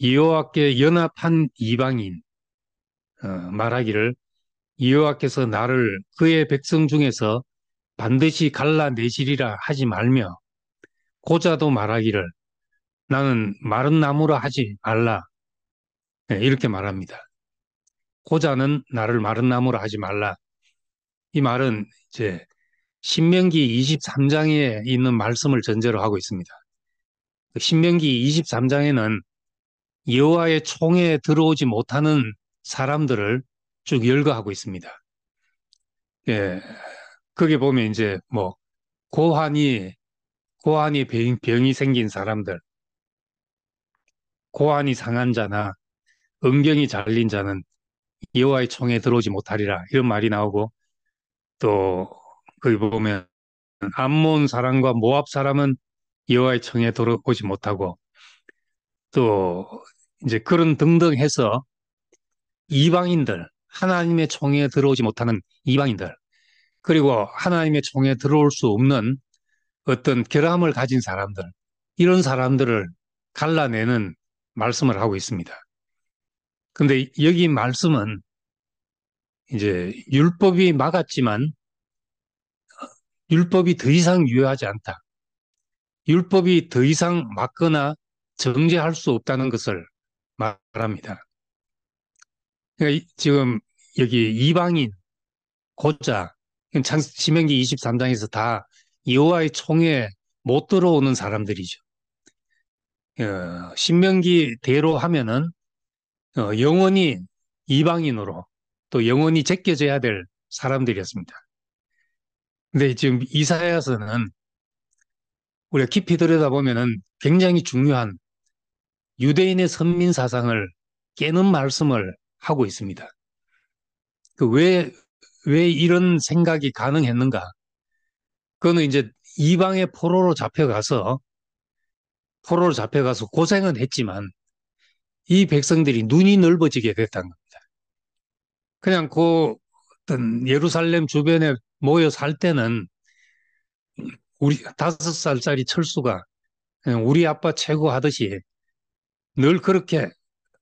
이호와께 연합한 이방인 어, 말하기를 이호와께서 나를 그의 백성 중에서 반드시 갈라내시리라 하지 말며 고자도 말하기를 나는 마른 나무라 하지 말라. 네, 이렇게 말합니다. 고자는 나를 마른 나무라 하지 말라. 이 말은 이제 신명기 23장에 있는 말씀을 전제로 하고 있습니다. 그 신명기 23장에는 여호와의 총에 들어오지 못하는 사람들을 쭉 열거하고 있습니다. 예, 그게 보면 이제 뭐 고환이 고환이 병, 병이 생긴 사람들, 고환이 상한 자나 은경이 잘린 자는 여호와의 총에 들어오지 못하리라 이런 말이 나오고 또 거기 보면 암몬 사람과 모압 사람은 여호와의 총에 들어오지 못하고 또 이제 그런 등등 해서 이방인들 하나님의 총에 들어오지 못하는 이방인들 그리고 하나님의 총에 들어올 수 없는 어떤 결함을 가진 사람들 이런 사람들을 갈라내는 말씀을 하고 있습니다. 근데 여기 말씀은 이제 율법이 막았지만 율법이 더 이상 유효하지 않다. 율법이 더 이상 막거나 정제할수 없다는 것을 말합니다. 그러니까 지금 여기 이방인, 고자, 지명기 23장에서 다 여호와의 총에 못 들어오는 사람들이죠. 어, 신명기 대로 하면은 어, 영원히 이방인으로 또 영원히 제껴져야 될 사람들이었습니다. 근데 지금 이사야서는 우리가 깊이 들여다보면은 굉장히 중요한 유대인의 선민 사상을 깨는 말씀을 하고 있습니다. 그 왜, 왜 이런 생각이 가능했는가? 그거는 이제 이방의 포로로 잡혀가서 포로로 잡혀가서 고생은 했지만 이 백성들이 눈이 넓어지게 됐다는 겁니다. 그냥 그 어떤 예루살렘 주변에 모여 살 때는 우리 다섯 살짜리 철수가 그냥 우리 아빠 최고 하듯이 늘 그렇게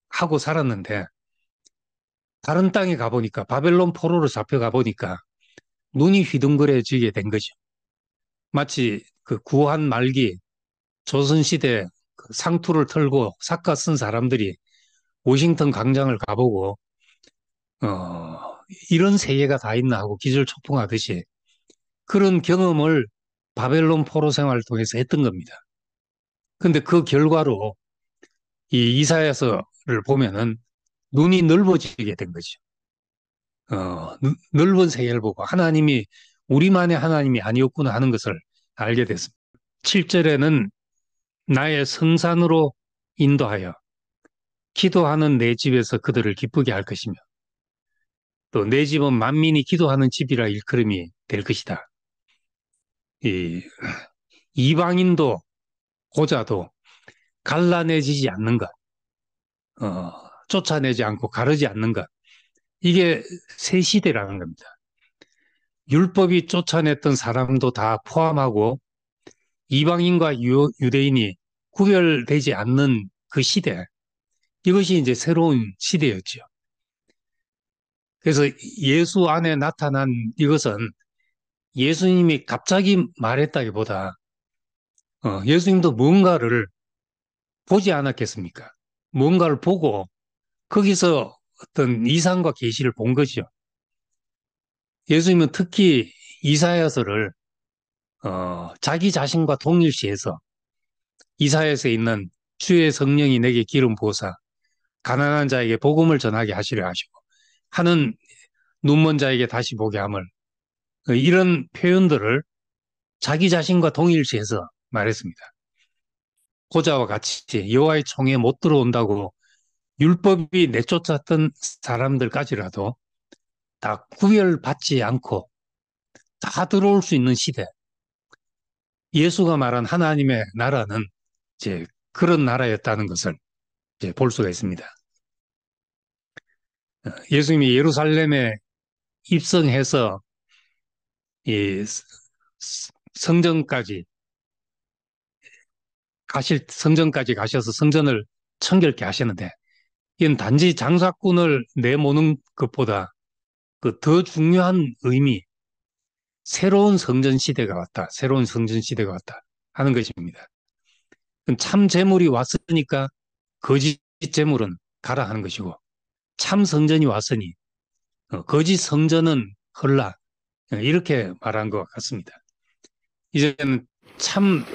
하고 살았는데 다른 땅에 가보니까 바벨론 포로로 잡혀가 보니까 눈이 휘둥그레지게 된 거죠. 마치 그 구한 말기 조선시대 그 상투를 털고 사카 쓴 사람들이 워싱턴 광장을 가보고 어, 이런 세계가 다 있나 하고 기절초풍하듯이 그런 경험을 바벨론 포로 생활을 통해서 했던 겁니다. 근데 그 결과로 이 이사야서를 보면은 눈이 넓어지게 된 거죠. 어, 넓은 세계를 보고 하나님이 우리만의 하나님이 아니었구나 하는 것을 알게 됐습니다. 7절에는 나의 선산으로 인도하여 기도하는 내 집에서 그들을 기쁘게 할 것이며 또 내 집은 만민이 기도하는 집이라 일컬음이 될 것이다. 이 이방인도 고자도 갈라내지지 않는 것, 어, 쫓아내지 않고 가르지 않는 것, 이게 새 시대라는 겁니다. 율법이 쫓아냈던 사람도 다 포함하고 이방인과 유, 유대인이 구별되지 않는 그 시대 이것이 이제 새로운 시대였죠. 그래서 예수 안에 나타난 이것은 예수님이 갑자기 말했다기보다 어, 예수님도 뭔가를 보지 않았겠습니까? 뭔가를 보고 거기서 어떤 이상과 계시를 본 거죠. 예수님은 특히 이사야서를 어, 자기 자신과 동일시해서 이사에서 있는 주의 성령이 내게 기름 부어사 가난한 자에게 복음을 전하게 하시려 하시고 하는 눈먼 자에게 다시 보게 함을 그 이런 표현들을 자기 자신과 동일시해서 말했습니다. 고자와 같이 여호와의 총에 못 들어온다고 율법이 내쫓았던 사람들까지라도 다 구별받지 않고 다 들어올 수 있는 시대 예수가 말한 하나님의 나라는 이제 그런 나라였다는 것을 이제 볼 수가 있습니다. 어, 예수님이 예루살렘에 입성해서 이 성전까지 가실 성전까지 가셔서 성전을 청결케 하시는데 이건 단지 장사꾼을 내모는 것보다 그 더 중요한 의미 새로운 성전 시대가 왔다. 새로운 성전 시대가 왔다. 하는 것입니다. 참 재물이 왔으니까 거짓 재물은 가라 하는 것이고 참 성전이 왔으니 어, 거짓 성전은 헐라 어, 이렇게 말한 것 같습니다. 이제는 참새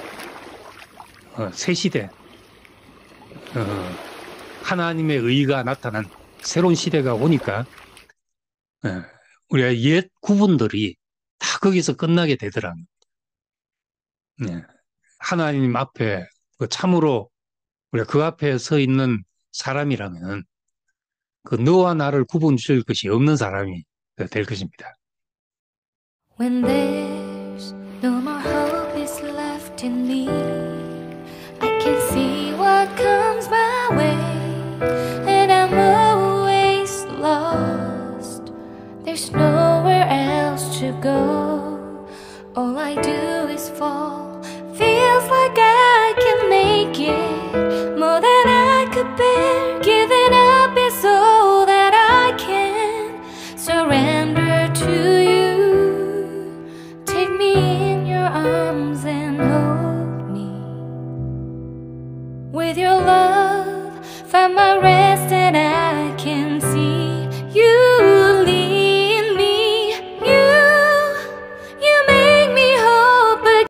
어, 시대 하나님의 의가 나타난 새로운 시대가 오니까 우리의 옛 구분들이 다 거기서 끝나게 되더라는 네. 하나님 앞에 그 참으로 우리가 그 앞에 서 있는 사람이라면 그 너와 나를 구분 지을 것이 없는 사람이 될 것입니다. When there's no more hope is left in me I can see what comes my way